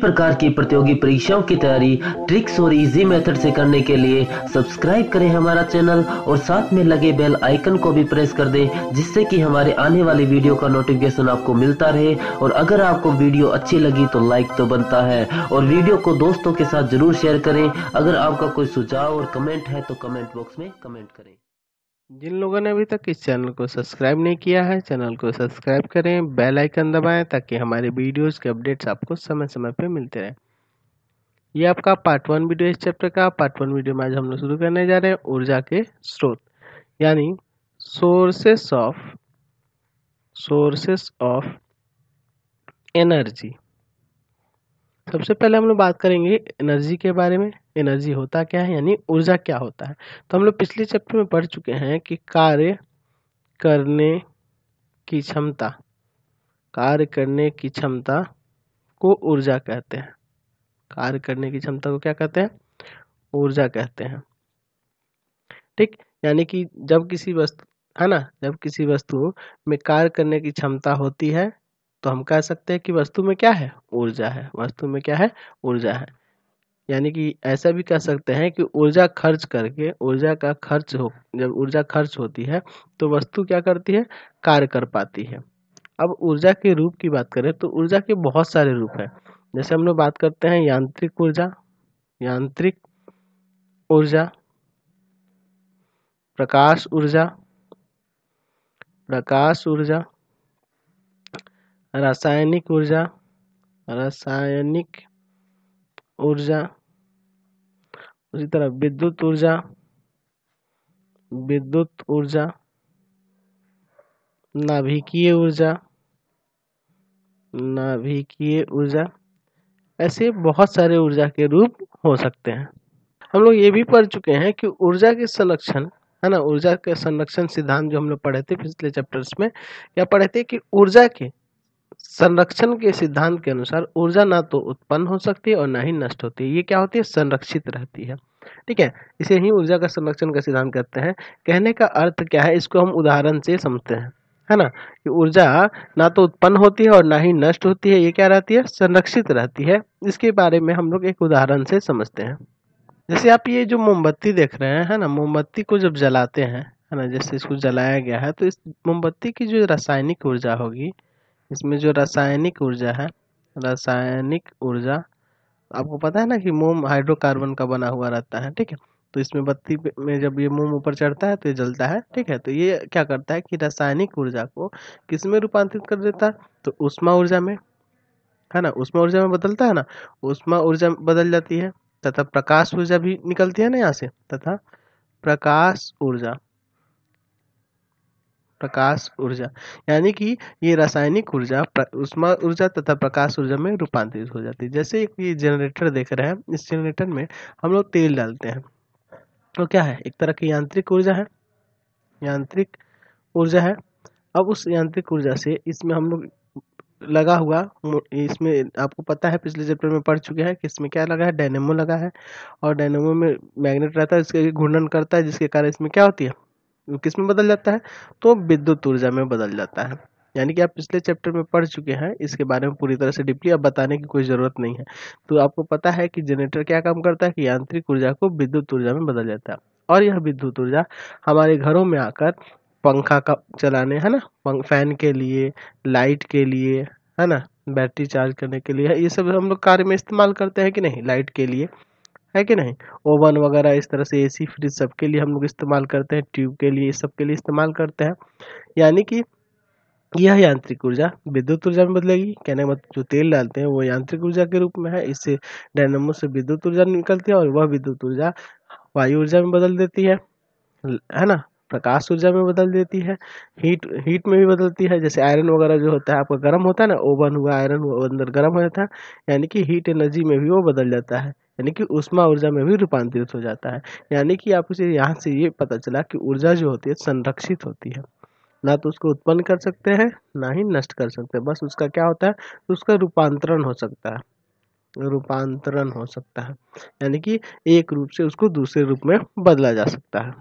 प्रकार की प्रतियोगी परीक्षाओं की तैयारी ट्रिक्स और इजी मेथड से करने के लिए सब्सक्राइब करें हमारा चैनल और साथ में लगे बेल आइकन को भी प्रेस कर दें जिससे कि हमारे आने वाले वीडियो का नोटिफिकेशन आपको मिलता रहे और अगर आपको वीडियो अच्छी लगी तो लाइक तो बनता है और वीडियो को दोस्तों के साथ जरूर शेयर करें अगर आपका कोई सुझाव और कमेंट है तो कमेंट बॉक्स में कमेंट करें जिन लोगों ने अभी तक इस चैनल को सब्सक्राइब नहीं किया है चैनल को सब्सक्राइब करें बेल आइकन दबाएं ताकि हमारे वीडियोस के अपडेट्स आपको समय समय पर मिलते रहें ये आपका पार्ट वन वीडियो इस चैप्टर का पार्ट वन वीडियो में आज हम लोग शुरू करने जा रहे हैं ऊर्जा के स्रोत यानी sources of sources of energy सबसे पहले हम लोग बात करेंगे एनर्जी के बारे में एनर्जी होता क्या है यानी ऊर्जा क्या होता है तो हम लोग पिछले चैप्टर में पढ़ चुके हैं कि कार्य करने की क्षमता कार्य करने की क्षमता को ऊर्जा कहते हैं कार्य करने की क्षमता को क्या कहते हैं ऊर्जा कहते हैं ठीक यानी कि जब किसी वस्तु है ना जब किसी वस्तु में कार्य करने की क्षमता होती है तो हम कह सकते हैं कि वस्तु में क्या है ऊर्जा है वस्तु में क्या है ऊर्जा है यानी कि ऐसा भी कह सकते हैं कि ऊर्जा खर्च करके ऊर्जा का खर्च हो जब ऊर्जा खर्च होती है तो वस्तु क्या करती है कार्य कर पाती है अब ऊर्जा के रूप की बात करें तो ऊर्जा के बहुत सारे रूप हैं जैसे हम लोग बात करते हैं यांत्रिक ऊर्जा यांत्रिक ऊर्जा प्रकाश ऊर्जा प्रकाश ऊर्जा रासायनिक ऊर्जा रासायनिक ऊर्जा उसी तरह विद्युत ऊर्जा विद्युत ऊर्जा नाभिकीय ऊर्जा नाभिकीय ऊर्जा ऐसे बहुत सारे ऊर्जा के रूप हो सकते हैं हम लोग ये भी पढ़ चुके हैं कि ऊर्जा के संरक्षण है ना ऊर्जा के संरक्षण सिद्धांत जो हम लोग पढ़े थे पिछले चैप्टर्स में क्या पढ़े थे कि ऊर्जा के संरक्षण के सिद्धांत के अनुसार ऊर्जा ना तो उत्पन्न हो सकती है और ना ही नष्ट होती है ये क्या होती है संरक्षित रहती है ठीक है इसे ही ऊर्जा का संरक्षण का सिद्धांत कहते हैं कहने का अर्थ क्या है इसको हम उदाहरण से समझते हैं है ना कि ऊर्जा ना तो उत्पन्न होती है और ना ही नष्ट होती है ये क्या रहती है संरक्षित रहती है इसके बारे में हम लोग एक उदाहरण से समझते हैं जैसे आप ये जो मोमबत्ती देख रहे हैं है ना मोमबत्ती को जब जलाते हैं है ना जैसे इसको जलाया गया है तो इस मोमबत्ती की जो रासायनिक ऊर्जा होगी इसमें जो रासायनिक ऊर्जा है रासायनिक ऊर्जा आपको पता है ना कि मोम हाइड्रोकार्बन का बना हुआ रहता है ठीक है तो इसमें बत्ती में जब ये मोम ऊपर चढ़ता है तो ये जलता है ठीक है तो ये क्या करता है कि रासायनिक ऊर्जा को किस में रूपांतरित कर देता है तो उष्मा ऊर्जा में है ना उष्मा ऊर्जा में बदलता है ना उष्मा ऊर्जा बदल जाती है तथा प्रकाश ऊर्जा भी निकलती है ना यहाँ से तथा प्रकाश ऊर्जा प्रकाश ऊर्जा यानी कि ये रासायनिक ऊर्जा उष्मा ऊर्जा तथा प्रकाश ऊर्जा में रूपांतरित हो जाती है जैसे एक ये जनरेटर देख रहे हैं इस जनरेटर में हम लोग तेल डालते हैं तो क्या है एक तरह की यांत्रिक ऊर्जा है यांत्रिक ऊर्जा है अब उस यांत्रिक ऊर्जा से इसमें हम लोग लगा हुआ इसमें आपको पता है पिछले चैप्टर में पढ़ चुके हैं कि इसमें क्या लगा है डायनेमो लगा है और डायनेमो में मैग्नेट रहता है इसके घूर्णन करता है जिसके कारण इसमें क्या होती है किस में बदल जाता है तो विद्युत ऊर्जा में बदल जाता है यानी कि आप पिछले चैप्टर में पढ़ चुके हैं इसके बारे में पूरी तरह से डिप्ली अब बताने की कोई ज़रूरत नहीं है तो आपको पता है कि जनरेटर क्या काम करता है कि यांत्रिक ऊर्जा को विद्युत ऊर्जा में बदल जाता है और यह विद्युत ऊर्जा हमारे घरों में आकर पंखा का चलाने है ना फैन के लिए लाइट के लिए है ना बैटरी चार्ज करने के लिए ये सब हम लोग कार्य में इस्तेमाल करते हैं कि नहीं लाइट के लिए है कि नहीं ओवन वगैरह इस तरह से एसी फ्रिज सबके लिए हम लोग इस्तेमाल करते हैं ट्यूब के लिए सबके लिए इस्तेमाल करते हैं यानी कि यह यांत्रिक ऊर्जा विद्युत ऊर्जा में बदलेगी कहने मत मतलब जो तेल डालते हैं वो यांत्रिक ऊर्जा के रूप में है इससे डायनामो से विद्युत ऊर्जा निकलती है और वह विद्युत ऊर्जा वायु ऊर्जा में बदल देती है है ना प्रकाश ऊर्जा में बदल देती है हीट हीट में भी बदलती है जैसे आयरन वगैरह जो होता है आपका गर्म होता है ना ओवन हुआ आयरन हुआ अंदर गर्म हो जाता है यानी कि हीट एनर्जी में भी वो बदल जाता है यानी कि उष्मा ऊर्जा में भी रूपांतरित हो जाता है यानी कि आप उसे यहाँ से ये पता चला कि ऊर्जा जो होती है संरक्षित होती है ना तो उसको उत्पन्न कर सकते हैं ना ही नष्ट कर सकते हैं बस उसका क्या होता है तो उसका रूपांतरण हो सकता है रूपांतरण हो सकता है यानी कि एक रूप से उसको दूसरे रूप में बदला जा सकता है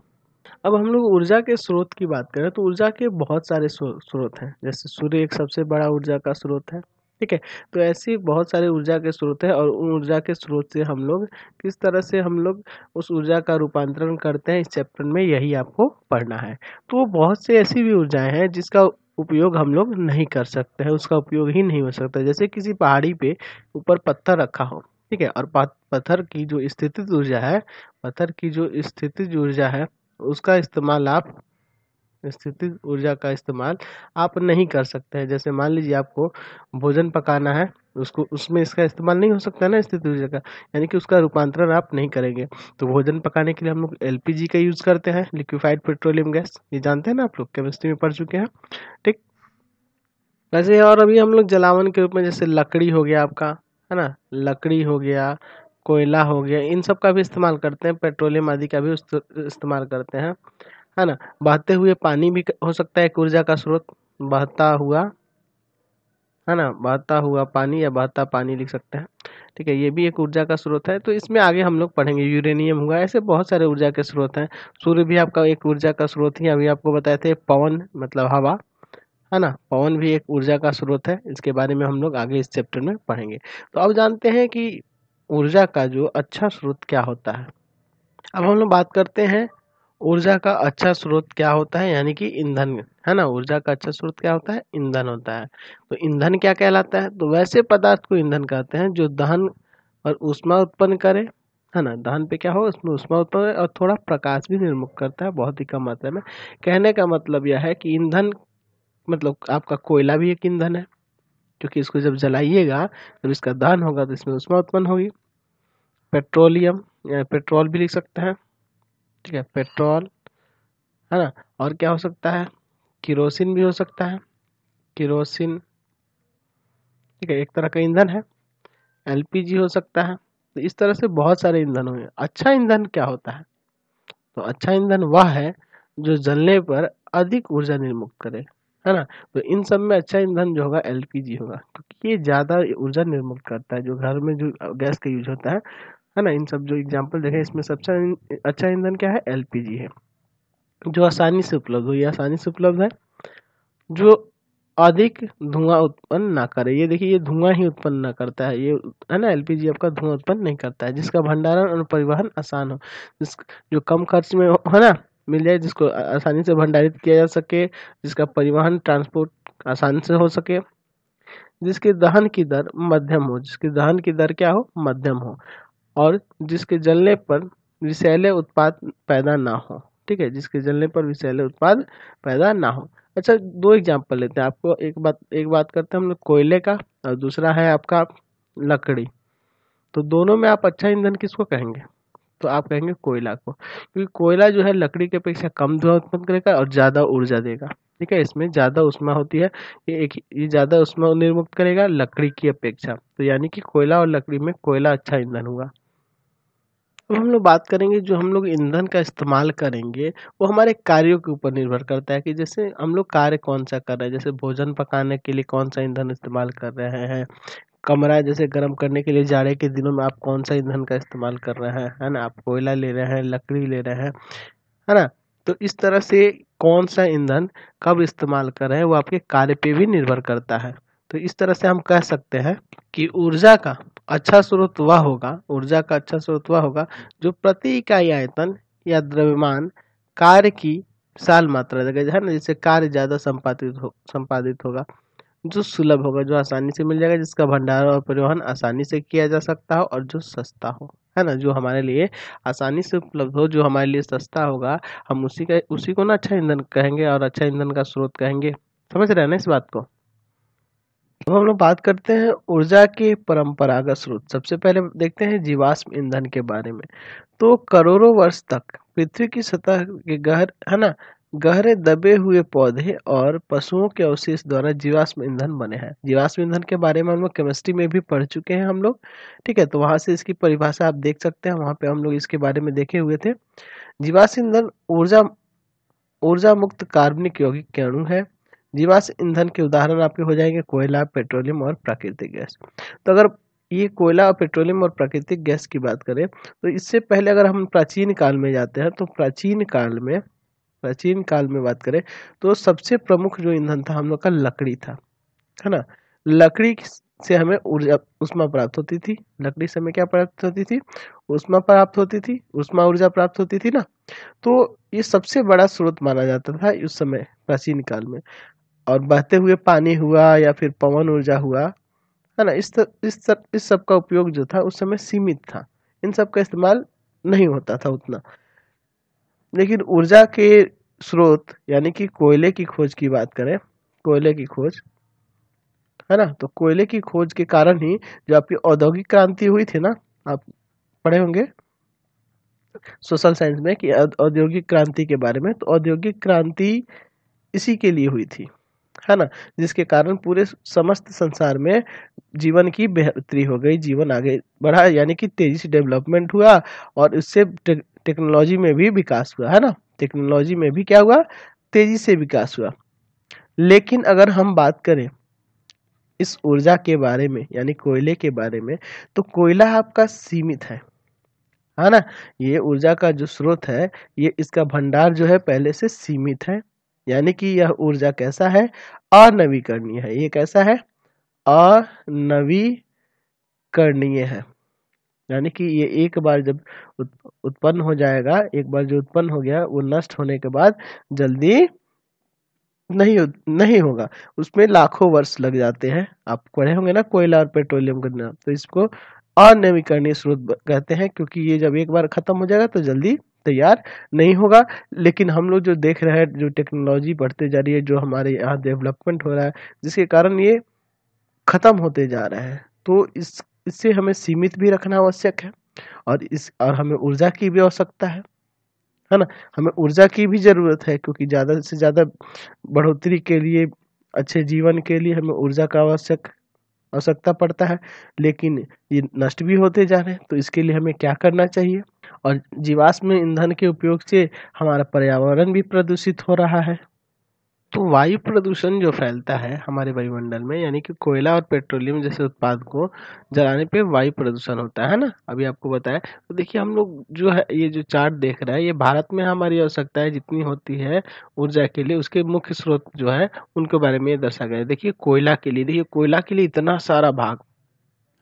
अब हम लोग ऊर्जा के स्रोत की बात करें तो ऊर्जा के बहुत सारे स्रोत हैं जैसे सूर्य एक सबसे बड़ा ऊर्जा का स्रोत है ठीक है तो ऐसी बहुत सारे ऊर्जा के स्रोत है और उन ऊर्जा के स्रोत से हम लोग किस तरह से हम लोग उस ऊर्जा का रूपांतरण करते हैं इस चैप्टर में यही आपको पढ़ना है तो बहुत से ऐसी भी ऊर्जाएं हैं जिसका उपयोग हम लोग नहीं कर सकते हैं उसका उपयोग ही नहीं हो सकता जैसे किसी पहाड़ी पे ऊपर पत्थर रखा हो ठीक है और पत्थर की जो स्थितिज ऊर्जा है पत्थर की जो स्थितिज ऊर्जा है उसका इस्तेमाल आप स्थितिज ऊर्जा का इस्तेमाल आप नहीं कर सकते हैं जैसे मान लीजिए आपको भोजन पकाना है उसको उसमें इसका इस्तेमाल नहीं हो सकता ना स्थिति ऊर्जा का यानी कि उसका रूपांतरण आप नहीं करेंगे तो भोजन पकाने के लिए हम लोग एल का यूज़ करते हैं लिक्विफाइड पेट्रोलियम गैस ये जानते हैं ना आप लोग केमिस्ट्री में पढ़ चुके हैं ठीक वैसे और अभी हम लोग जलावन के रूप में जैसे लकड़ी हो गया आपका है ना लकड़ी हो गया कोयला हो गया इन सब का भी इस्तेमाल करते हैं पेट्रोलियम आदि का भी इस्तेमाल करते हैं है ना बहते हुए पानी भी हो सकता है एक ऊर्जा का स्रोत बहता हुआ है ना बहता हुआ पानी या बहता पानी लिख सकते हैं ठीक है ये भी एक ऊर्जा का स्रोत है तो इसमें आगे हम लोग पढ़ेंगे यूरेनियम हुआ ऐसे बहुत सारे ऊर्जा के स्रोत हैं सूर्य भी आपका एक ऊर्जा का स्रोत ही अभी आपको बताए थे पवन मतलब हवा है ना पवन भी एक ऊर्जा का स्रोत है इसके बारे में हम लोग आगे इस चैप्टर में पढ़ेंगे तो अब जानते हैं कि ऊर्जा का जो अच्छा स्रोत क्या होता है अब हम लोग बात करते हैं ऊर्जा का अच्छा स्रोत क्या होता है यानी कि ईंधन है ना ऊर्जा का अच्छा स्रोत क्या होता है ईंधन होता है तो ईंधन क्या कहलाता है तो वैसे पदार्थ को ईंधन कहते हैं जो दहन और उष्मा उत्पन्न करे है ना दहन पे क्या हो उसमें उष्मा उत्पन्न और थोड़ा प्रकाश भी निर्मुख करता है बहुत ही कम मात्रा में कहने का मतलब यह है कि ईंधन मतलब आपका कोयला भी एक ईंधन है क्योंकि इसको जब जलाइएगा जब इसका दहन होगा तो इसमें उष्मा उत्पन्न होगी पेट्रोलियम पेट्रोल भी लिख सकते हैं ठीक है पेट्रोल है ना और क्या हो सकता है किरोसिन भी हो सकता है किरोसिन ठीक है एक तरह का ईंधन है एलपीजी हो सकता है तो इस तरह से बहुत सारे ईंधन हुए अच्छा ईंधन क्या होता है तो अच्छा ईंधन वह है जो जलने पर अधिक ऊर्जा निर्मुक्त करे है ना तो इन सब में अच्छा ईंधन जो होगा एलपीजी होगा क्योंकि ये ज़्यादा ऊर्जा निर्मुक्त करता है जो घर में जो गैस का यूज होता है है ना इन सब जो एग्जाम्पल देखें इसमें सबसे अच्छा ईंधन क्या है एल है जो आसानी से उपलब्ध हो ये आसानी से उपलब्ध है जो अधिक धुआं उत्पन्न ना करे ये देखिए ये धुआं ही उत्पन्न ना करता है ये है ना एलपीजी आपका धुआं उत्पन्न नहीं करता है जिसका भंडारण और परिवहन आसान हो जिस जो कम खर्च में हो है ना मिल जाए जिसको आसानी से भंडारित किया जा सके जिसका परिवहन ट्रांसपोर्ट आसानी से हो सके जिसके दहन की दर मध्यम हो जिसकी दहन की दर क्या हो मध्यम हो और जिसके जलने पर विषैले उत्पाद पैदा ना हो ठीक है जिसके जलने पर विषैले उत्पाद पैदा ना हो अच्छा दो एग्जाम्पल लेते हैं आपको एक बात एक बात करते हैं हम लोग कोयले का और दूसरा है आपका लकड़ी तो दोनों में आप अच्छा ईंधन किसको कहेंगे तो आप कहेंगे कोयला को क्योंकि कोयला जो है लकड़ी के अपेक्षा कम धुआं उत्पन्न करेगा और ज़्यादा ऊर्जा देगा ठीक है इसमें ज़्यादा उष्मा होती है ये एक ये ज़्यादा उष्मा निर्मुक्त करेगा लकड़ी की अपेक्षा तो यानी कि कोयला और लकड़ी में कोयला अच्छा ईंधन हुआ अब हम लोग बात करेंगे जो हम लोग ईंधन का इस्तेमाल करेंगे वो हमारे कार्यों के ऊपर निर्भर करता है कि जैसे हम लोग कार्य कौन सा कर रहे हैं जैसे भोजन पकाने के लिए कौन सा ईंधन इस्तेमाल कर रहे हैं कमरा जैसे गर्म करने के लिए जाड़े के दिनों में आप कौन सा ईंधन का इस्तेमाल कर रहे हैं है ना आप कोयला ले रहे हैं लकड़ी ले रहे हैं है ना तो इस तरह से कौन सा ईंधन कब इस्तेमाल कर रहे हैं वो आपके कार्य पे भी निर्भर करता है तो इस तरह से हम कह सकते हैं कि ऊर्जा का अच्छा स्रोत वह होगा ऊर्जा का अच्छा स्रोत वह होगा जो प्रति इकाई आयतन या द्रव्यमान कार्य की साल मात्रा जगह है ना जिससे कार्य ज़्यादा संपादित हो संपादित होगा जो सुलभ होगा जो आसानी से मिल जाएगा जिसका भंडारण और परिवहन आसानी से किया जा सकता हो और जो सस्ता हो है ना जो हमारे लिए आसानी से उपलब्ध हो जो हमारे लिए सस्ता होगा हम उसी का उसी को ना अच्छा ईंधन कहेंगे और अच्छा ईंधन का स्रोत कहेंगे समझ रहे हैं ना इस बात को अब हम लोग बात करते हैं ऊर्जा के परंपरागत स्रोत सबसे पहले देखते हैं जीवाश्म ईंधन के बारे में तो करोड़ों वर्ष तक पृथ्वी की सतह के गहर है ना गहरे दबे हुए पौधे और पशुओं के अवशेष द्वारा जीवाश्म ईंधन बने हैं जीवाश्म ईंधन के बारे में हम लोग केमिस्ट्री में भी पढ़ चुके हैं हम लोग ठीक है तो वहाँ से इसकी परिभाषा आप देख सकते हैं वहाँ पे हम लोग इसके बारे में देखे हुए थे जीवाश्म ईंधन ऊर्जा ऊर्जा मुक्त कार्बनिक यौगिक के अणु है जीवाश्म ईंधन के उदाहरण आपके हो जाएंगे कोयला पेट्रोलियम और प्राकृतिक गैस तो अगर ये कोयला और पेट्रोलियम और प्राकृतिक गैस की बात करें तो इससे पहले अगर हम प्राचीन काल में जाते हैं तो प्राचीन काल में प्राचीन काल में बात करें तो सबसे प्रमुख जो ईंधन था हम लोग का लकड़ी था है ना लकड़ी से हमें ऊर्जा उष्मा प्राप्त होती थी लकड़ी से हमें क्या प्राप्त होती थी उष्मा प्राप्त होती थी उष्मा ऊर्जा प्राप्त होती थी ना तो ये सबसे बड़ा स्रोत माना जाता था उस समय प्राचीन काल में और बहते हुए पानी हुआ या फिर पवन ऊर्जा हुआ है ना इस तर, इस तर, इस सब का उपयोग जो था उस समय सीमित था इन सब का इस्तेमाल नहीं होता था उतना लेकिन ऊर्जा के स्रोत यानी कि कोयले की खोज की बात करें कोयले की खोज है ना तो कोयले की खोज के कारण ही जो आपकी औद्योगिक क्रांति हुई थी ना आप पढ़े होंगे सोशल साइंस में कि औद्योगिक क्रांति के बारे में तो औद्योगिक क्रांति इसी के लिए हुई थी है ना जिसके कारण पूरे समस्त संसार में जीवन की बेहतरी हो गई जीवन आगे बढ़ा यानी कि तेजी से डेवलपमेंट हुआ और इससे टेक्नोलॉजी में भी विकास हुआ है ना टेक्नोलॉजी में भी क्या हुआ तेजी से विकास हुआ लेकिन अगर हम बात करें इस ऊर्जा के बारे में यानी कोयले के बारे में तो कोयला आपका सीमित है है ना ये ऊर्जा का जो स्रोत है ये इसका भंडार जो है पहले से सीमित है यानी कि यह ऊर्जा कैसा है अनवीकरणीय है ये कैसा है अनवीकरणीय है यानी कि ये एक बार जब उत्पन्न हो जाएगा एक बार जो उत्पन्न हो गया वो नष्ट होने के बाद जल्दी नहीं नहीं होगा उसमें लाखों वर्ष लग जाते हैं आप पढ़े होंगे ना कोयला और पेट्रोलियम करना तो इसको अनवीकरणीय स्रोत कहते हैं क्योंकि ये जब एक बार खत्म हो जाएगा तो जल्दी तैयार नहीं होगा लेकिन हम लोग जो देख रहे हैं जो टेक्नोलॉजी बढ़ते जा रही है जो हमारे यहाँ डेवलपमेंट हो रहा है जिसके कारण ये ख़त्म होते जा रहे हैं तो इस इससे हमें सीमित भी रखना आवश्यक है और इस और हमें ऊर्जा की भी आवश्यकता है है ना हमें ऊर्जा की भी ज़रूरत है क्योंकि ज़्यादा से ज़्यादा बढ़ोतरी के लिए अच्छे जीवन के लिए हमें ऊर्जा का आवश्यक आवश्यकता पड़ता है लेकिन ये नष्ट भी होते जा रहे हैं तो इसके लिए हमें क्या करना चाहिए और जीवाश्म ईंधन के उपयोग से हमारा पर्यावरण भी प्रदूषित हो रहा है तो वायु प्रदूषण जो फैलता है हमारे वायुमंडल में यानी कि कोयला और पेट्रोलियम जैसे उत्पाद को जलाने पे वायु प्रदूषण होता है ना अभी आपको बताया तो देखिए हम लोग जो है ये जो चार्ट देख रहे हैं ये भारत में हमारी आवश्यकताएं जितनी होती है ऊर्जा के लिए उसके मुख्य स्रोत जो है उनके बारे में दर्शा गया है देखिए कोयला के लिए देखिए कोयला के लिए इतना सारा भाग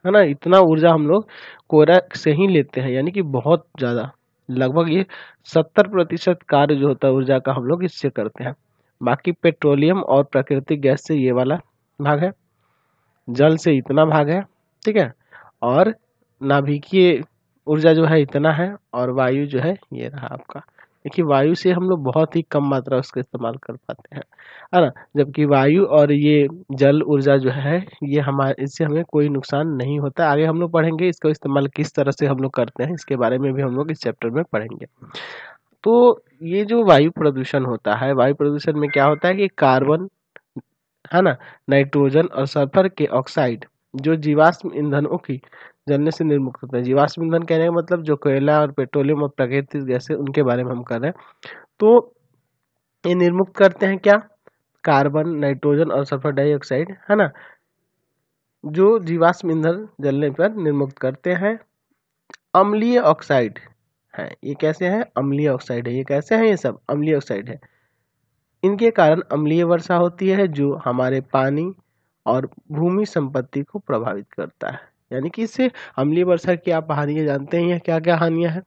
है ना इतना ऊर्जा हम लोग कोयला से ही लेते हैं यानी कि बहुत ज़्यादा लगभग ये सत्तर प्रतिशत कार्य जो होता है ऊर्जा का हम लोग इससे करते हैं बाकी पेट्रोलियम और प्राकृतिक गैस से ये वाला भाग है जल से इतना भाग है ठीक है और नाभिकीय ऊर्जा जो है इतना है और वायु जो है ये रहा आपका देखिए वायु से हम लोग बहुत ही कम मात्रा उसका इस्तेमाल कर पाते हैं है ना जबकि वायु और ये जल ऊर्जा जो है ये हमारे इससे हमें कोई नुकसान नहीं होता आगे हम लोग पढ़ेंगे इसका इस्तेमाल किस तरह से हम लोग करते हैं इसके बारे में भी हम लोग इस चैप्टर में पढ़ेंगे तो ये जो वायु प्रदूषण होता है वायु प्रदूषण में क्या होता है कि कार्बन है ना नाइट्रोजन और सल्फर के ऑक्साइड जो जीवाश्म ईंधनों की जलने से निर्मुक्त होता है जीवाश्म ईंधन कहने का मतलब जो कोयला और पेट्रोलियम और प्राकृतिक गैस है उनके बारे में हम कर रहे हैं तो ये निर्मुक्त करते हैं क्या कार्बन नाइट्रोजन और सल्फर डाइऑक्साइड है ना जो जीवाश्म ईंधन जलने पर निर्मुक्त करते हैं अम्लीय ऑक्साइड है ये कैसे है अम्लीय ऑक्साइड है ये कैसे है ये सब अम्लीय ऑक्साइड है इनके कारण अम्लीय वर्षा होती है जो हमारे पानी और भूमि संपत्ति को प्रभावित करता है यानी कि इससे अम्लीय वर्षा की आप हानियाँ जानते हैं क्या क्या हानियाँ हैं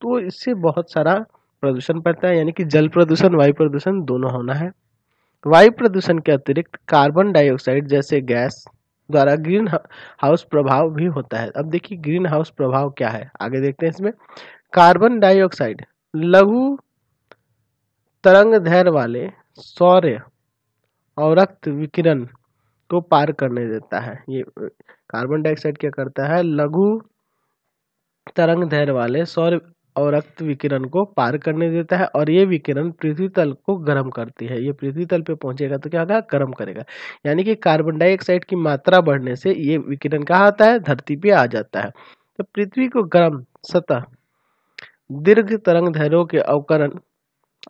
तो इससे बहुत सारा प्रदूषण पड़ता है यानी कि जल प्रदूषण वायु प्रदूषण दोनों होना है वायु प्रदूषण के अतिरिक्त कार्बन डाइऑक्साइड जैसे गैस द्वारा ग्रीन हाउस प्रभाव भी होता है अब देखिए ग्रीन हाउस प्रभाव क्या है आगे देखते हैं इसमें कार्बन डाइऑक्साइड लघु तरंग धैर्य वाले सौर्य और रक्त विकिरण को पार करने देता है ये कार्बन डाइऑक्साइड क्या करता है लघु तरंग धैर्य वाले सौर और रक्त विकिरण को पार करने देता है और ये विकिरण पृथ्वी तल को गर्म करती है ये पृथ्वी तल पे पहुंचेगा तो क्या होगा गर्म करेगा यानी कि कार्बन डाइऑक्साइड की मात्रा बढ़ने से ये विकिरण कहाँ आता है धरती पे आ जाता है तो पृथ्वी को गर्म सतह दीर्घ तरंग धैर्यों के अवकरण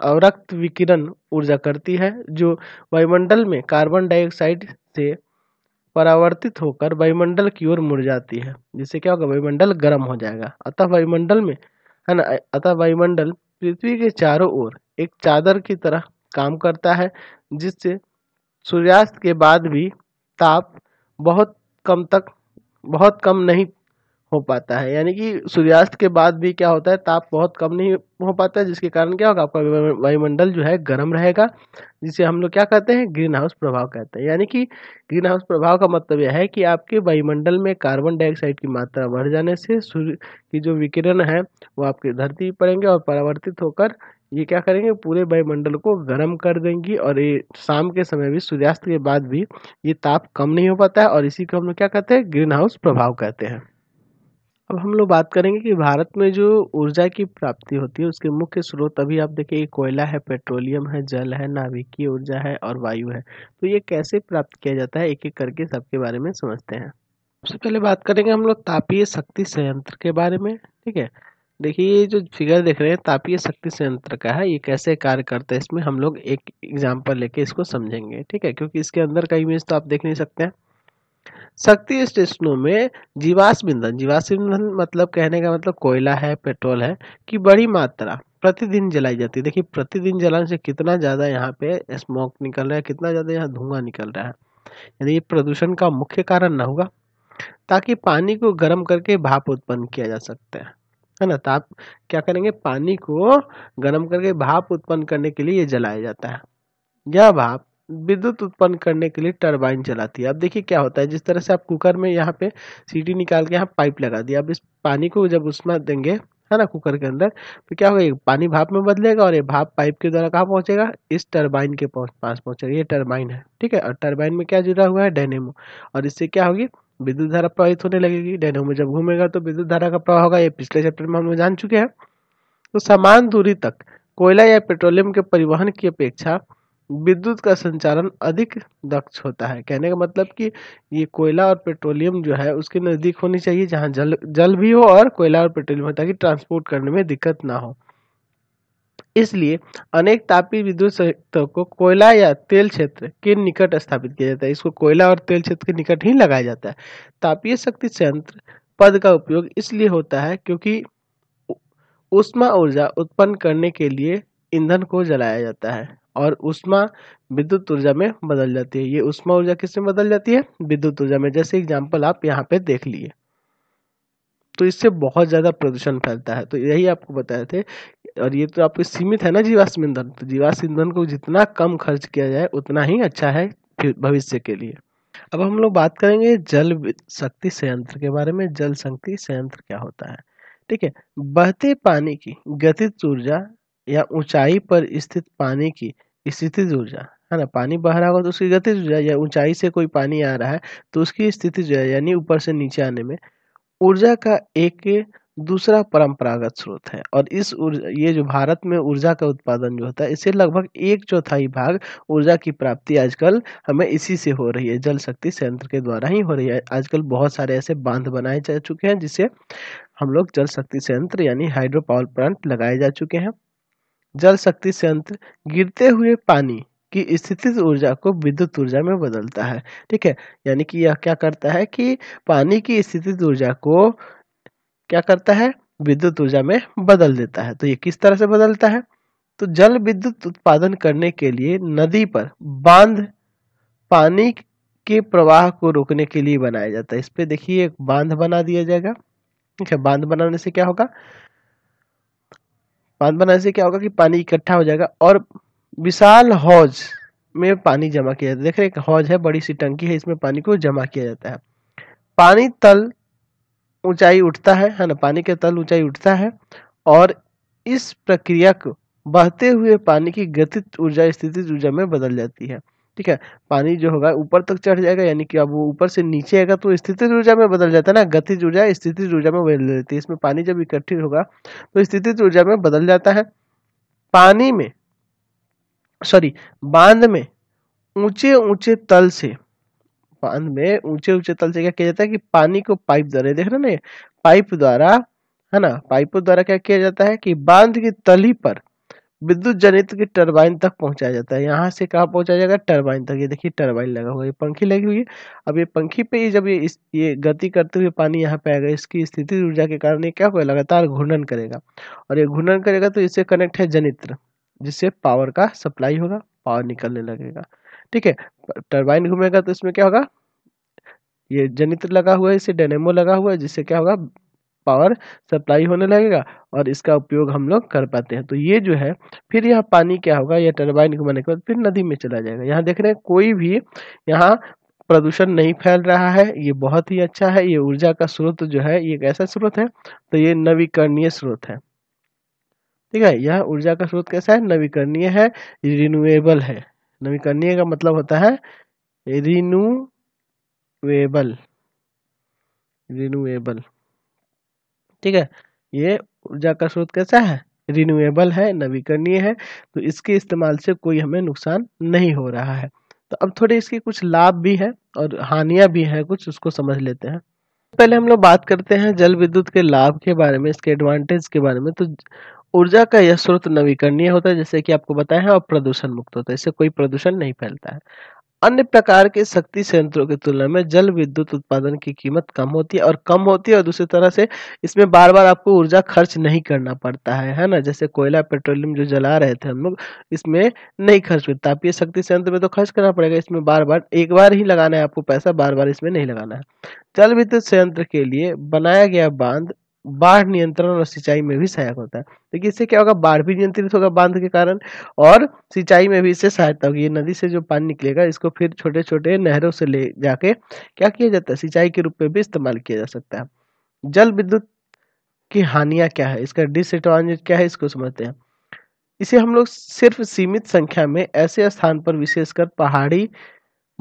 रक्त विकिरण ऊर्जा करती है जो वायुमंडल में कार्बन डाइऑक्साइड से परावर्तित होकर वायुमंडल की ओर मुड़ जाती है जिससे क्या होगा वायुमंडल गर्म हो जाएगा अतः वायुमंडल में है ना अतः वायुमंडल पृथ्वी के चारों ओर एक चादर की तरह काम करता है जिससे सूर्यास्त के बाद भी ताप बहुत कम तक बहुत कम नहीं हो पाता है यानी कि सूर्यास्त के बाद भी क्या होता है ताप बहुत कम नहीं हो पाता है जिसके कारण क्या होगा आपका वायुमंडल जो है गर्म रहेगा जिसे हम लोग क्या कहते हैं ग्रीन हाउस प्रभाव कहते हैं यानी कि ग्रीन हाउस प्रभाव का मतलब यह है कि आपके वायुमंडल में कार्बन डाइऑक्साइड की मात्रा बढ़ जाने से सूर्य की जो विकिरण है वो आपकी धरती पड़ेंगे और परावर्तित होकर ये क्या करेंगे पूरे वायुमंडल को गर्म कर देंगी और ये शाम के समय भी सूर्यास्त के बाद भी ये ताप कम नहीं हो पाता है और इसी को हम लोग क्या कहते हैं ग्रीन हाउस प्रभाव कहते हैं अब हम लोग बात करेंगे कि भारत में जो ऊर्जा की प्राप्ति होती है उसके मुख्य स्रोत अभी आप देखिए कोयला है पेट्रोलियम है जल है नाभिकीय ऊर्जा है और वायु है तो ये कैसे प्राप्त किया जाता है एक एक करके सबके बारे में समझते हैं सबसे पहले बात करेंगे हम लोग तापीय शक्ति संयंत्र के बारे में ठीक है देखिए ये जो फिगर देख रहे हैं तापीय शक्ति संयंत्र का है ये कैसे कार्य करता है इसमें हम लोग एक एग्जाम्पल लेके इसको समझेंगे ठीक है क्योंकि इसके अंदर का इमेज तो आप देख नहीं सकते हैं शक्ति स्टेशनों में जीवाश्म ईंधन जीवाश्म ईंधन मतलब कहने का मतलब कोयला है पेट्रोल है कि बड़ी मात्रा प्रतिदिन जलाई जाती है देखिए प्रतिदिन जलाने से कितना ज़्यादा यहाँ पे स्मोक निकल रहा है कितना ज़्यादा यहाँ धुआं निकल रहा है यानी ये प्रदूषण का मुख्य कारण ना होगा ताकि पानी को गर्म करके भाप उत्पन्न किया जा सकता है है ना तो आप क्या करेंगे पानी को गर्म करके भाप उत्पन्न करने के लिए जलाया जाता है यह भाप विद्युत उत्पन्न करने के लिए टरबाइन चलाती है अब देखिए क्या होता है जिस तरह से आप कुकर में यहाँ पे सीटी निकाल के यहाँ पाइप लगा दिया अब इस पानी को जब उसमें देंगे है ना कुकर के अंदर तो क्या होगा ये पानी भाप में बदलेगा और ये भाप पाइप के द्वारा कहाँ पहुँचेगा इस टरबाइन के पास पहुँचेगा ये टरबाइन है ठीक है और टरबाइन में क्या जुड़ा हुआ है डेनेमो और इससे क्या होगी विद्युत धारा प्रवाहित होने लगेगी डेनेमो जब घूमेगा तो विद्युत धारा का प्रवाह होगा ये पिछले चैप्टर में हम लोग जान चुके हैं तो समान दूरी तक कोयला या पेट्रोलियम के परिवहन की अपेक्षा विद्युत का संचालन अधिक दक्ष होता है कहने का मतलब कि ये कोयला और पेट्रोलियम जो है उसके नज़दीक होनी चाहिए जहाँ जल जल भी हो और कोयला और पेट्रोलियम हो ताकि ट्रांसपोर्ट करने में दिक्कत ना हो इसलिए अनेक तापी विद्युत संयंत्रों को कोयला या तेल क्षेत्र के निकट स्थापित किया जाता है इसको कोयला और तेल क्षेत्र के निकट ही लगाया जाता है तापीय शक्ति संयंत्र पद का उपयोग इसलिए होता है क्योंकि उष्मा ऊर्जा उत्पन्न करने के लिए ईंधन को जलाया जाता है और उष्मा विद्युत ऊर्जा में बदल जाती है ये उष्मा ऊर्जा किस में बदल जाती है विद्युत ऊर्जा में जैसे एग्जाम्पल आप यहाँ पे देख लिए तो इससे बहुत ज़्यादा प्रदूषण फैलता है तो यही आपको बताए थे और ये तो आपको सीमित है ना जीवाश्म ईंधन तो जीवाश्म ईंधन को जितना कम खर्च किया जाए उतना ही अच्छा है भविष्य के लिए अब हम लोग बात करेंगे जल शक्ति संयंत्र के बारे में जल शक्ति संयंत्र क्या होता है ठीक है बहते पानी की गतिज ऊर्जा या ऊंचाई पर स्थित पानी की स्थितिज ऊर्जा है ना पानी बह रहा होगा तो उसकी गतिज ऊर्जा या ऊंचाई से कोई पानी आ रहा है तो उसकी स्थिति जो है यानी ऊपर से नीचे आने में ऊर्जा का एक दूसरा परंपरागत स्रोत है और इस ऊर्जा ये जो भारत में ऊर्जा का उत्पादन जो होता है इससे लगभग एक चौथाई भाग ऊर्जा की प्राप्ति आजकल हमें इसी से हो रही है जल शक्ति संयंत्र के द्वारा ही हो रही है आजकल बहुत सारे ऐसे बांध बनाए जा चुके हैं जिससे हम लोग जल शक्ति संयंत्र यानी हाइड्रो पावर प्लांट लगाए जा चुके हैं जल शक्ति संयंत्र गिरते हुए पानी की स्थितिज ऊर्जा को विद्युत ऊर्जा में बदलता है ठीक है यानी कि यह क्या करता है कि पानी की स्थितिज ऊर्जा को क्या करता है विद्युत ऊर्जा में बदल देता है तो ये किस तरह से बदलता है तो जल विद्युत उत्पादन करने के लिए नदी पर बांध पानी के प्रवाह को रोकने के लिए बनाया जाता है इस पर देखिए एक बांध बना दिया जाएगा ठीक है बांध बनाने से क्या होगा बांध बनाने से क्या होगा कि पानी इकट्ठा हो जाएगा और विशाल हौज में पानी जमा किया जाता है देख रहे एक हौज है बड़ी सी टंकी है इसमें पानी को जमा किया जाता है पानी तल ऊंचाई उठता है है ना पानी के तल ऊंचाई उठता है और इस प्रक्रिया को बहते हुए पानी की गतिज ऊर्जा स्थिति ऊर्जा में बदल जाती है ठीक है पानी जो होगा ऊपर तक चढ़ जाएगा यानी कि अब वो ऊपर से नीचे आएगा तो स्थिति ऊर्जा में बदल जाता है ना गतिज ऊर्जा स्थिति ऊर्जा में बदल जाती है इसमें पानी जब इकट्ठी होगा तो स्थिति ऊर्जा में बदल जाता है पानी में सॉरी बांध में ऊंचे ऊंचे तल से बांध में ऊंचे ऊंचे तल से क्या किया जाता है कि पानी को पाइप द्वारा देख रहे ना पाइप द्वारा है ना पाइपों द्वारा क्या किया जाता है कि बांध की तली पर विद्युत जनित की टरबाइन तक पहुंचाया जाता है यहाँ से कहाँ पहुंचाया जाएगा टरबाइन तक ये देखिए टरबाइन लगा हुआ है पंखी लगी हुई है अब ये पंखी पे ये जब ये इस ये गति करते हुए पानी यहाँ पे आएगा इसकी स्थिति ऊर्जा के कारण ये क्या होगा लगातार घूर्णन करेगा और ये घूर्णन करेगा तो इससे कनेक्ट है जनित्र जिससे पावर का सप्लाई होगा पावर निकलने लगेगा ठीक है टर्बाइन घूमेगा तो इसमें क्या होगा ये जनित्र लगा हुआ है इसे डेनेमो लगा हुआ है जिससे क्या होगा पावर सप्लाई होने लगेगा और इसका उपयोग हम लोग कर पाते हैं तो ये जो है फिर यह पानी क्या होगा यह टर्बाइन घुमाने के बाद फिर नदी में चला जाएगा यहाँ देख रहे हैं कोई भी यहाँ प्रदूषण नहीं फैल रहा है ये बहुत ही अच्छा है ये ऊर्जा का स्रोत जो है ये कैसा ऐसा स्रोत है तो ये नवीकरणीय स्रोत है ठीक है यह ऊर्जा का स्रोत कैसा है नवीकरणीय है रिन्यूएबल है नवीकरणीय का मतलब होता है रिन्यूएबल रिन्यूएबल ठीक है ये ऊर्जा का स्रोत कैसा है रिन्यूएबल है नवीकरणीय है तो इसके इस्तेमाल से कोई हमें नुकसान नहीं हो रहा है तो अब थोड़े इसके कुछ लाभ भी है और हानियाँ भी हैं कुछ उसको समझ लेते हैं पहले हम लोग बात करते हैं जल विद्युत के लाभ के बारे में इसके एडवांटेज के बारे में तो ऊर्जा का यह स्रोत नवीकरणीय होता है जैसे कि आपको बताया है और प्रदूषण मुक्त होता है इससे कोई प्रदूषण नहीं फैलता है अन्य प्रकार के शक्ति संयंत्रों की तुलना में जल विद्युत उत्पादन की कीमत कम होती है और कम होती है और दूसरी तरह से इसमें बार बार आपको ऊर्जा खर्च नहीं करना पड़ता है है ना जैसे कोयला पेट्रोलियम जो जला रहे थे हम लोग इसमें नहीं खर्च करते तो तापीय शक्ति संयंत्र में तो खर्च करना पड़ेगा इसमें बार बार एक बार ही लगाना है आपको पैसा बार बार इसमें नहीं लगाना है जल विद्युत संयंत्र के लिए बनाया गया बांध बाढ़ नियंत्रण और सिंचाई में भी सहायक होता है तो इससे क्या होगा बाढ़ भी नियंत्रित होगा बांध के कारण और सिंचाई में भी इससे सहायता होगी ये नदी से जो पानी निकलेगा इसको फिर छोटे छोटे नहरों से ले जाके क्या किया जाता है सिंचाई के रूप में भी इस्तेमाल किया जा सकता है जल विद्युत की हानियां क्या है इसका डिसएडवांटेज क्या है इसको समझते हैं इसे हम लोग सिर्फ सीमित संख्या में ऐसे स्थान पर विशेषकर पहाड़ी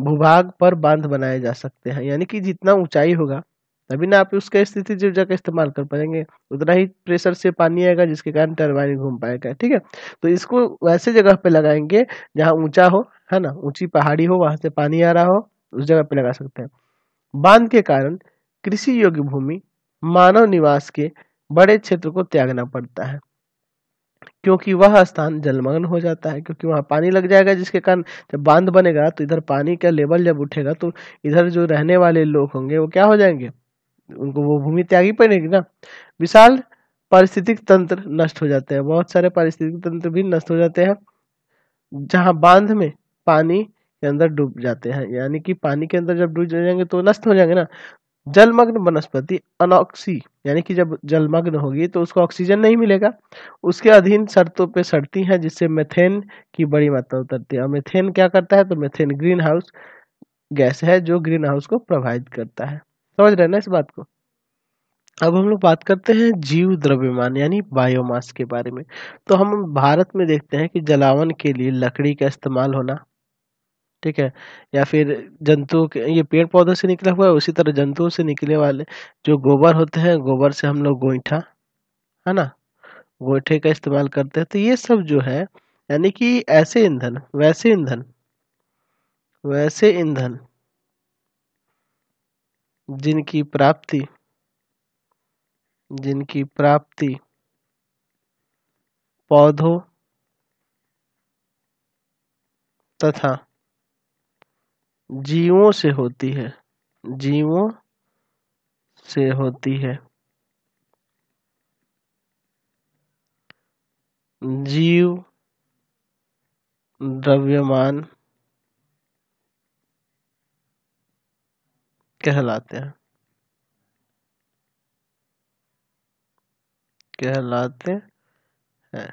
भूभाग पर बांध बनाए जा सकते हैं यानी कि जितना ऊंचाई होगा तभी ना आप उसका स्थिति जीवजा का इस्तेमाल कर पाएंगे उतना ही प्रेशर से पानी आएगा जिसके कारण टर्बाइन घूम पाएगा ठीक है तो इसको वैसे जगह पे लगाएंगे जहाँ ऊंचा हो है ना ऊंची पहाड़ी हो वहां से पानी आ रहा हो उस जगह पे लगा सकते हैं बांध के कारण कृषि योग्य भूमि मानव निवास के बड़े क्षेत्र को त्यागना पड़ता है क्योंकि वह स्थान जलमग्न हो जाता है क्योंकि वहाँ पानी लग जाएगा जिसके कारण जब बांध बनेगा तो इधर पानी का लेवल जब उठेगा तो इधर जो रहने वाले लोग होंगे वो क्या हो जाएंगे उनको वो भूमि त्यागी पड़ेगी ना विशाल पारिस्थितिक तंत्र नष्ट हो जाते हैं बहुत सारे पारिस्थितिक तंत्र भी नष्ट हो जाते हैं जहाँ बांध में पानी के अंदर डूब जाते हैं यानी कि पानी के अंदर जब डूब जाएंगे तो नष्ट हो जाएंगे ना जलमग्न वनस्पति अनऑक्सी यानी कि जब जलमग्न होगी तो उसको ऑक्सीजन नहीं मिलेगा उसके अधीन शर्तों पे सड़ती हैं जिससे मेथेन की बड़ी मात्रा उतरती है और मेथेन क्या करता है तो मेथेन ग्रीन हाउस गैस है जो ग्रीन हाउस को प्रभावित करता है समझ रहे ना इस बात को अब हम लोग बात करते हैं जीव द्रव्यमान यानी बायोमास के बारे में तो हम भारत में देखते हैं कि जलावन के लिए लकड़ी का इस्तेमाल होना ठीक है या फिर जंतुओं के ये पेड़ पौधों से निकला हुआ है उसी तरह जंतुओं से निकले वाले जो गोबर होते हैं गोबर से हम लोग गोईठा है ना गोईठे का इस्तेमाल करते हैं तो ये सब जो है यानी कि ऐसे ईंधन वैसे ईंधन वैसे ईंधन जिनकी प्राप्ति जिनकी प्राप्ति पौधों तथा जीवों से होती है जीवों से होती है जीव द्रव्यमान कहलाते हैं कहलाते हैं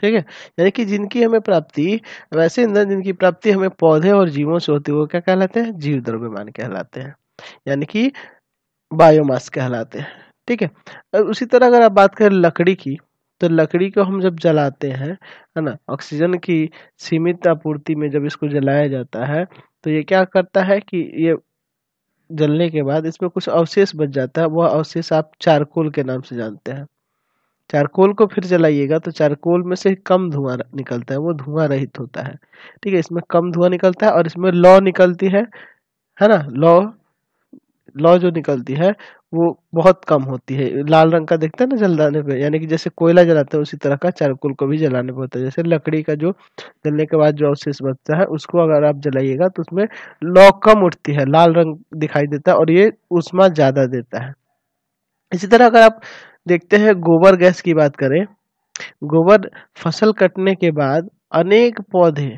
ठीक है यानी कि जिनकी हमें प्राप्ति वैसे इंधन जिनकी प्राप्ति हमें पौधे और जीवों से होती है वो क्या कहलाते हैं जीव द्रव्यमान कहलाते हैं यानी कि बायोमास कहलाते हैं ठीक है और उसी तरह अगर आप बात करें लकड़ी की तो लकड़ी को हम जब जलाते हैं है ना ऑक्सीजन की सीमित आपूर्ति में जब इसको जलाया जाता है तो ये क्या करता है कि ये जलने के बाद इसमें कुछ अवशेष बच जाता है वह अवशेष आप चारकोल के नाम से जानते हैं चारकोल को फिर जलाइएगा तो चारकोल में से कम धुआं निकलता है वो धुआं रहित होता है ठीक है इसमें कम धुआं निकलता है और इसमें लौ निकलती है है ना लौ लौ जो निकलती है वो बहुत कम होती है लाल रंग का देखते हैं ना जलाने पे यानी कि जैसे कोयला जलाते हैं उसी तरह का चारकोल को भी जलाने पे होता है जैसे लकड़ी का जो जलने के बाद जो अवशेष बचता है उसको अगर आप जलाइएगा तो उसमें लौ कम उठती है लाल रंग दिखाई देता है और ये उष्मा ज़्यादा देता है इसी तरह अगर आप देखते हैं गोबर गैस की बात करें गोबर फसल कटने के बाद अनेक पौधे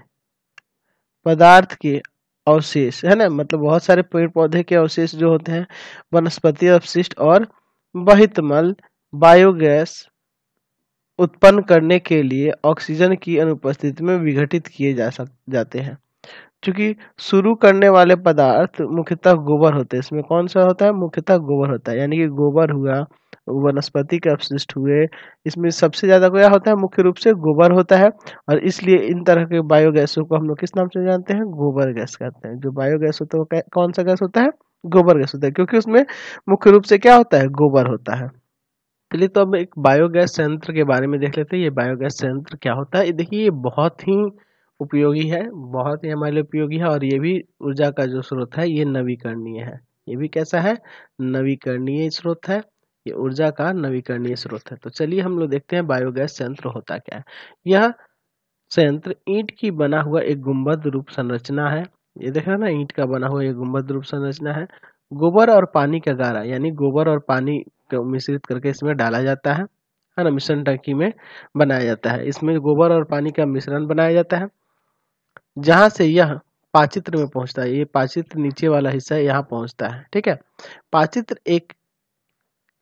पदार्थ के अवशेष है ना मतलब बहुत सारे पेड़ पौधे के अवशेष जो होते हैं वनस्पति अवशिष्ट और बहित मल बायोगैस उत्पन्न करने के लिए ऑक्सीजन की अनुपस्थिति में विघटित किए जा सक जाते हैं क्योंकि शुरू करने वाले पदार्थ मुख्यतः गोबर होते हैं इसमें कौन सा होता है मुख्यतः गोबर होता है यानी कि गोबर हुआ वनस्पति के अपशिष्ट हुए इसमें सबसे ज़्यादा क्या होता है मुख्य रूप से गोबर होता है और इसलिए इन तरह के बायोगैसों को हम लोग किस नाम से जानते हैं गोबर गैस कहते हैं जो बायोगैस होता है वो कौन सा गैस होता है गोबर गैस होता है क्योंकि उसमें मुख्य रूप से क्या होता है गोबर होता है चलिए तो अब एक बायोगैस संयंत्र के बारे में देख लेते हैं ये बायोगैस संयंत्र क्या होता है देखिए ये बहुत ही उपयोगी है बहुत ही हमारे लिए उपयोगी है और ये भी ऊर्जा का जो स्रोत है ये नवीकरणीय है ये भी कैसा है नवीकरणीय स्रोत है ये ऊर्जा का नवीकरणीय स्रोत है तो चलिए हम लोग देखते हैं बायोगैस संयंत्र होता क्या है यह संयंत्र ईंट की बना हुआ एक गुंबद रूप संरचना है ये देख रहे ना ईंट का बना हुआ एक गुंबद रूप संरचना है गोबर और पानी का गारा यानी गोबर और पानी को मिश्रित करके इसमें डाला जाता है है ना मिश्रण टंकी में बनाया जाता है इसमें गोबर और पानी का मिश्रण बनाया जाता है जहां से यह पाचित्र में पहुंचता है ये पाचित्र नीचे वाला हिस्सा यहाँ पहुंचता है ठीक है पाचित्र एक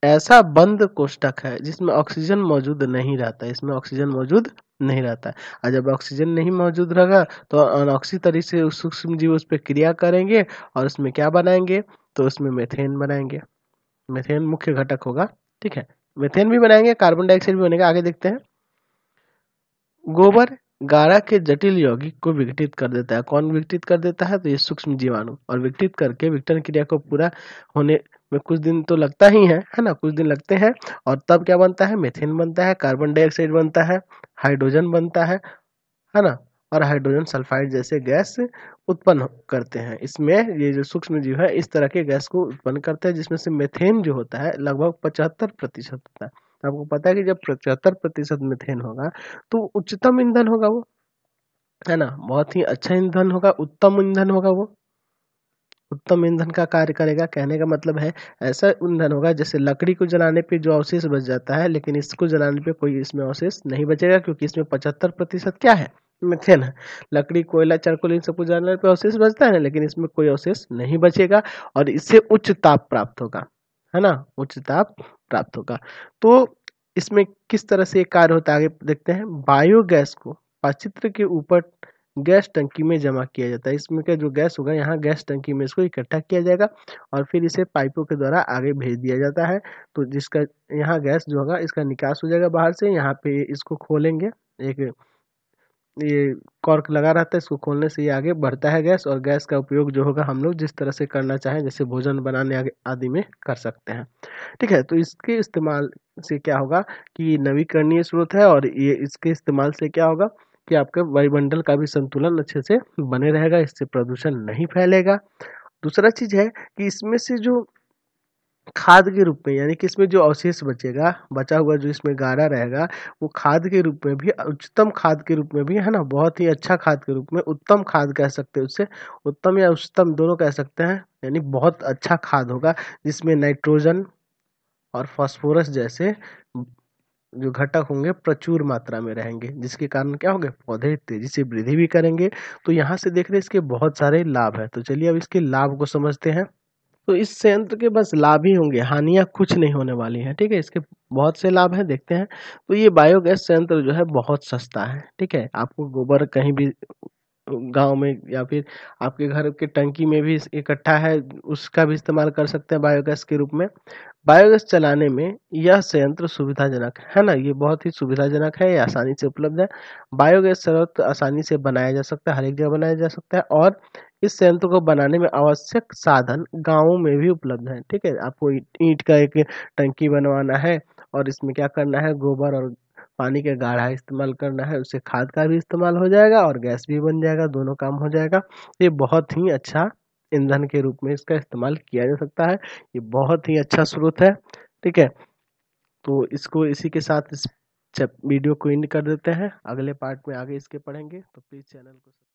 ऐसा बंद कोष्टक है जिसमें ऑक्सीजन मौजूद नहीं रहता इसमें ऑक्सीजन मौजूद नहीं रहता है और जब ऑक्सीजन नहीं मौजूद रहेगा तो अनऑक्सी तरीके से सूक्ष्म जीव उस पर क्रिया करेंगे और उसमें क्या बनाएंगे तो उसमें मेथेन बनाएंगे मेथेन मुख्य घटक होगा ठीक है मेथेन भी बनाएंगे कार्बन डाइऑक्साइड भी बनेगा आगे देखते हैं गोबर गारा के जटिल यौगिक को विघटित कर देता है कौन विघटित कर देता है तो ये सूक्ष्म जीवाणु और विघटित करके विघटन क्रिया को पूरा होने में कुछ दिन तो लगता ही है है ना कुछ दिन लगते हैं और तब क्या बनता है मेथेन बनता है कार्बन डाइऑक्साइड बनता है हाइड्रोजन बनता है है ना और हाइड्रोजन सल्फाइड जैसे गैस उत्पन्न करते हैं इसमें ये जो सूक्ष्म जीव है इस तरह के गैस को उत्पन्न करते हैं जिसमें से मेथेन जो होता है लगभग पचहत्तर प्रतिशत होता है तो आपको पता है कि जब पचहत्तर प्रतिशत मिथेन होगा तो उच्चतम ईंधन होगा वो है ना बहुत ही अच्छा ईंधन होगा उत्तम ईंधन होगा वो उत्तम ईंधन का कार्य करेगा कहने का मतलब है ऐसा ईंधन होगा जैसे लकड़ी को जलाने पे जो अवशेष बच जाता है लेकिन इसको जलाने पे कोई इसमें अवशेष नहीं बचेगा क्योंकि इसमें पचहत्तर प्रतिशत क्या है मिथेन है लकड़ी कोयला चरकोल इन सबको जलाने पे अवशेष बचता है लेकिन इसमें कोई अवशेष नहीं बचेगा और इससे उच्च ताप प्राप्त होगा है ना उच्च ताप प्राप्त होगा तो इसमें किस तरह से कार्य होता है आगे देखते हैं बायोगैस को पाचित्र के ऊपर गैस टंकी में जमा किया जाता है इसमें का जो गैस होगा यहाँ गैस टंकी में इसको इकट्ठा किया जाएगा और फिर इसे पाइपों के द्वारा आगे भेज दिया जाता है तो जिसका यहाँ गैस जो होगा इसका निकास हो जाएगा बाहर से यहाँ पे इसको खोलेंगे एक ये कॉर्क लगा रहता है इसको खोलने से ये आगे बढ़ता है गैस और गैस का उपयोग जो होगा हम लोग जिस तरह से करना चाहें जैसे भोजन बनाने आदि में कर सकते हैं ठीक है तो इसके इस्तेमाल से क्या होगा कि नवीकरणीय स्रोत है और ये इसके इस्तेमाल से क्या होगा कि आपके वायुमंडल का भी संतुलन अच्छे से बने रहेगा इससे प्रदूषण नहीं फैलेगा दूसरा चीज़ है कि इसमें से जो खाद के रूप में यानी कि इसमें जो अवशेष बचेगा बचा हुआ जो इसमें गारा रहेगा वो खाद के रूप में भी उच्चतम खाद के रूप में भी है ना बहुत ही अच्छा खाद के रूप में उत्तम खाद कह सकते हैं उससे उत्तम या उच्चतम दोनों कह सकते हैं यानी बहुत अच्छा खाद होगा जिसमें नाइट्रोजन और फॉस्फोरस जैसे जो घटक होंगे प्रचुर मात्रा में रहेंगे जिसके कारण क्या होंगे पौधे तेजी से वृद्धि भी करेंगे तो यहाँ से देख रहे इसके बहुत सारे लाभ है तो चलिए अब इसके लाभ को समझते हैं तो इस संयंत्र के बस लाभ ही होंगे हानियाँ कुछ नहीं होने वाली हैं ठीक है इसके बहुत से लाभ हैं देखते हैं तो ये बायोगैस संयंत्र जो है बहुत सस्ता है ठीक है आपको गोबर कहीं भी गांव में या फिर आपके घर के टंकी में भी इकट्ठा है उसका भी इस्तेमाल कर सकते हैं बायोगैस के रूप में बायोगैस चलाने में यह संयंत्र सुविधाजनक है ना ये बहुत ही सुविधाजनक है ये आसानी से उपलब्ध है बायोगैस स्रोत आसानी से बनाया जा सकता है हर एक जगह बनाया जा सकता है और इस संयंत्र को बनाने में आवश्यक साधन गाँव में भी उपलब्ध है ठीक है आपको ईंट का एक टंकी बनवाना है और इसमें क्या करना है गोबर और पानी का गाढ़ा इस्तेमाल करना है उससे खाद का भी इस्तेमाल हो जाएगा और गैस भी बन जाएगा दोनों काम हो जाएगा ये बहुत ही अच्छा ईंधन के रूप में इसका इस्तेमाल किया जा सकता है ये बहुत ही अच्छा स्रोत है ठीक है तो इसको इसी के साथ इस वीडियो को इंड कर देते हैं अगले पार्ट में आगे इसके पढ़ेंगे तो प्लीज़ चैनल को